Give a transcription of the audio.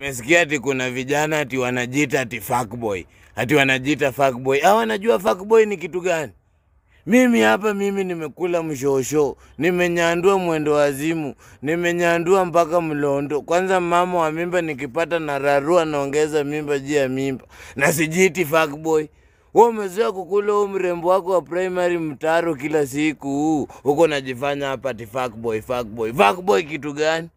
Mesikia ati kuna vijana ati wanajita ati fuckboy, ati wanajita fuckboy. Hao ah, wanajua fuckboy ni kitu gani? Mimi hapa mimi nimekula mshosho, nimenyandua mwendo wazimu, nimenyandua mpaka mlondo. Kwanza mama wa mimba nikipata na rarua naongeza mimba juu ya mimba. Na sijiti fuckboy. Wewe umezoea kukula huo mrembo wako wa primary mtaro kila siku. Uko najifanya hapa ati fuckboy, fuckboy. Fuckboy kitu gani?